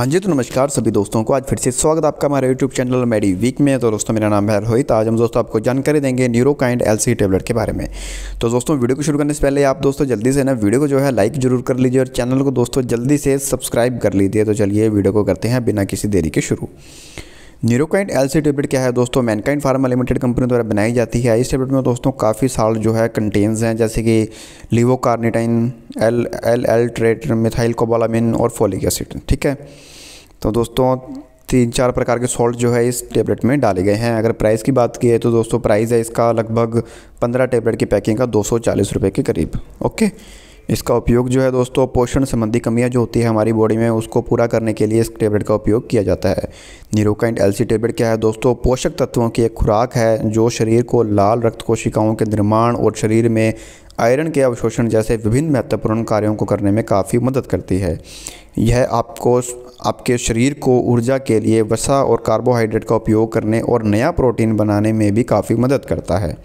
हाँ जी तो नमस्कार सभी दोस्तों को आज फिर से स्वागत आपका हमारे यूट्यूब चैनल मेडी वीक में तो दोस्तों मेरा नाम है रोहित आज हम दोस्तों आपको जानकारी देंगे न्यूरोकाइंड एलसी टेबलेट के बारे में तो दोस्तों वीडियो को शुरू करने से पहले आप दोस्तों जल्दी से ना वीडियो को जो है लाइक जरूर कर लीजिए और चैनल को दोस्तों जल्दी से सब्सक्राइब कर लीजिए तो चलिए वीडियो को करते हैं बिना किसी देरी के शुरू न्यूरोकाइंट एल सी टेबलेट क्या है दोस्तों मैनकाइंड फार्मा लिमिटेड कंपनी द्वारा बनाई जाती है इस टेबलेट में दोस्तों काफ़ी साल जो है कंटेन्स हैं जैसे कि levocarnitine L L L tartrate methyl cobalamin और फोलिक एसिड ठीक है तो दोस्तों तीन चार प्रकार के सॉल्ट जो है इस टेबलेट में डाले गए हैं अगर प्राइस की बात की है तो दोस्तों प्राइस है इसका लगभग पंद्रह टेबलेट की पैकिंग का दो सौ चालीस रुपये के करीब ओके इसका उपयोग जो है दोस्तों पोषण संबंधी कमियां जो होती है हमारी बॉडी में उसको पूरा करने के लिए इस टेबलेट का उपयोग किया जाता है नीरोकाइंट एलसी टेबलेट क्या है दोस्तों पोषक तत्वों की एक खुराक है जो शरीर को लाल रक्त कोशिकाओं के निर्माण और शरीर में आयरन के अवशोषण जैसे विभिन्न महत्वपूर्ण कार्यों को करने में काफ़ी मदद करती है यह आपको आपके शरीर को ऊर्जा के लिए वसा और कार्बोहाइड्रेट का उपयोग करने और नया प्रोटीन बनाने में भी काफ़ी मदद करता है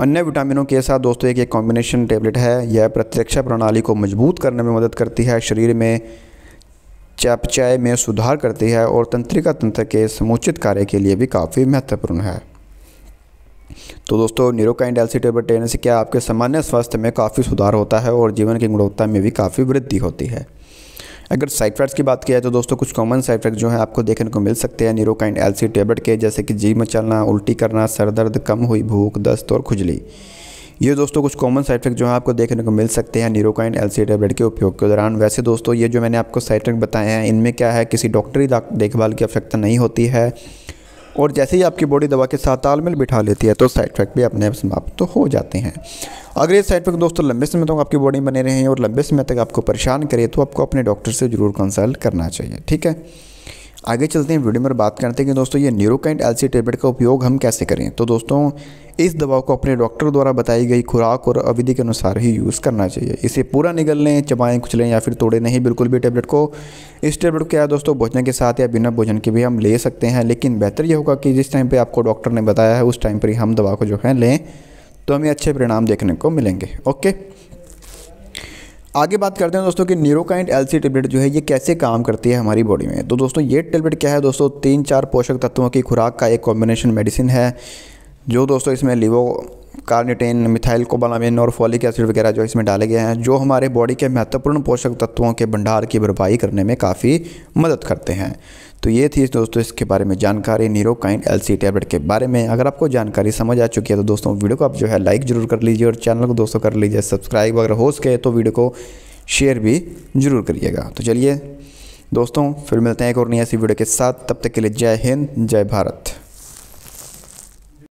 अन्य विटामिनों के साथ दोस्तों एक एक कॉम्बिनेशन टेबलेट है यह प्रतिरक्षा प्रणाली को मजबूत करने में मदद करती है शरीर में चयापचय में सुधार करती है और तंत्रिका तंत्र के समुचित कार्य के लिए भी काफ़ी महत्वपूर्ण है तो दोस्तों न्यूरोकाइन डेल्सी टेबलेट लेने से क्या आपके सामान्य स्वास्थ्य में काफ़ी सुधार होता है और जीवन की गुणवत्ता में भी काफ़ी वृद्धि होती है अगर साइड इफेक्ट्स की बात किया जाए तो दोस्तों कुछ कॉमन साइड इफेक्ट जो है आपको देखने को मिल सकते हैं नीरोकाइन एल सी टेबलेट के जैसे कि जी मचलना उल्टी करना सर दर्द कम हुई भूख दस्त और खुजली ये दोस्तों कुछ कॉमन साइड इफेक्ट जो है आपको देखने को मिल सकते हैं नीरोकाइन एल सी टेबलेट के उपयोग के दौरान वैसे दोस्तों ये जो मैंने आपको साइड इफेक्ट बताए हैं इनमें क्या है किसी डॉक्टरी देखभाल की आवश्यकता नहीं होती है और जैसे ही आपकी बॉडी दवा के साथ तालमेल बिठा लेती है तो साइड इफेक्ट भी अपने आप समाप्त तो हो जाते हैं अगर ये साइड इफेक्ट दोस्तों लंबे समय तक आपकी बॉडी बने रहें और लंबे समय तक आपको परेशान करे तो आपको अपने डॉक्टर से ज़रूर कंसल्ट करना चाहिए ठीक है आगे चलते हैं वीडियो में बात करते हैं कि दोस्तों ये न्यूरोकाइंट एल सी टेबलेट का उपयोग हम कैसे करें तो दोस्तों इस दवा को अपने डॉक्टर द्वारा बताई गई खुराक और अविधि के अनुसार ही यूज़ करना चाहिए इसे पूरा निगल लें चबाएँ कुचलें या फिर तोड़े नहीं बिल्कुल भी टेबलेट को इस टेबलेट को क्या दोस्तों भोजन के साथ या बिना भोजन के भी हम ले सकते हैं लेकिन बेहतर ये होगा कि जिस टाइम पर आपको डॉक्टर ने बताया है उस टाइम पर ही हम दवा को जो है लें तो हमें अच्छे परिणाम देखने को मिलेंगे ओके आगे बात करते हैं दोस्तों कि न्यूरोकाइंड एल सी टेबलेट जो है ये कैसे काम करती है हमारी बॉडी में तो दोस्तों ये टेबलेट क्या है दोस्तों तीन चार पोषक तत्वों की खुराक का एक कॉम्बिनेशन मेडिसिन है जो दोस्तों इसमें लिवो कार्निटेन मिथाइल कोबालामिन और फॉलिक एसिड वगैरह जो इसमें डाले गए हैं जो हमारे बॉडी के महत्वपूर्ण पोषक तत्वों के भंडार की भरपाई करने में काफ़ी मदद करते हैं तो ये थी दोस्तों इसके बारे में जानकारी नीरोकाइन एल सी टैबलेट के बारे में अगर आपको जानकारी समझ आ चुकी है तो दोस्तों वीडियो को आप जो है लाइक जरूर कर लीजिए और चैनल को दोस्तों कर लीजिए सब्सक्राइब अगर हो सके तो वीडियो को शेयर भी ज़रूर करिएगा तो चलिए दोस्तों फिर मिलते हैं एक और नई ऐसी वीडियो के साथ तब तक के लिए जय हिंद जय भारत